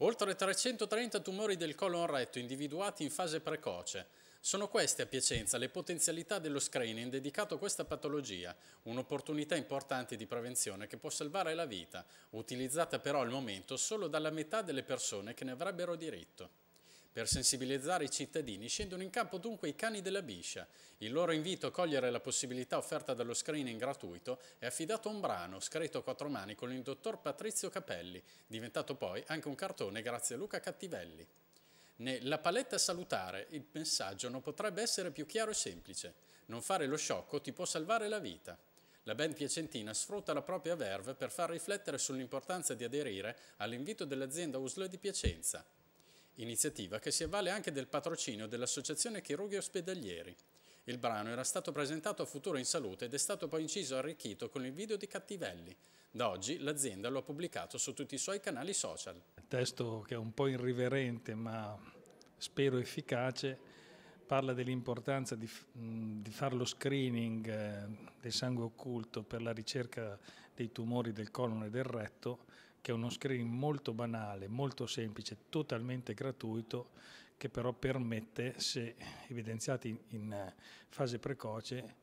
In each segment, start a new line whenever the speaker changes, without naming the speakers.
Oltre 330 tumori del colon retto individuati in fase precoce. Sono queste a Piacenza le potenzialità dello screening dedicato a questa patologia, un'opportunità importante di prevenzione che può salvare la vita, utilizzata però al momento solo dalla metà delle persone che ne avrebbero diritto. Per sensibilizzare i cittadini scendono in campo dunque i cani della Biscia. Il loro invito a cogliere la possibilità offerta dallo screening gratuito è affidato a un brano scritto a quattro mani con il dottor Patrizio Capelli, diventato poi anche un cartone grazie a Luca Cattivelli. Nella paletta salutare il messaggio non potrebbe essere più chiaro e semplice. Non fare lo sciocco ti può salvare la vita. La band piacentina sfrutta la propria verve per far riflettere sull'importanza di aderire all'invito dell'azienda USL di Piacenza, iniziativa che si avvale anche del patrocinio dell'Associazione Chirurghi Ospedalieri. Il brano era stato presentato a Futuro in Salute ed è stato poi inciso e arricchito con il video di Cattivelli. Da oggi l'azienda lo ha pubblicato su tutti i suoi canali social.
Il testo che è un po' irriverente ma spero efficace parla dell'importanza di, di fare lo screening eh, del sangue occulto per la ricerca dei tumori del colon e del retto che è uno screening molto banale, molto semplice, totalmente gratuito, che però permette, se evidenziati in eh, fase precoce,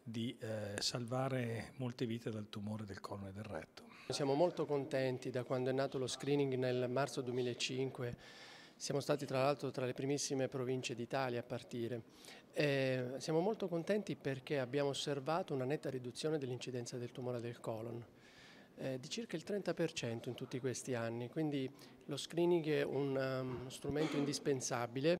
di eh, salvare molte vite dal tumore del colon e del retto.
Siamo molto contenti da quando è nato lo screening nel marzo 2005. Siamo stati tra l'altro tra le primissime province d'Italia a partire. E siamo molto contenti perché abbiamo osservato una netta riduzione dell'incidenza del tumore del colon eh, di circa il 30% in tutti questi anni, quindi lo screening è un um, strumento indispensabile.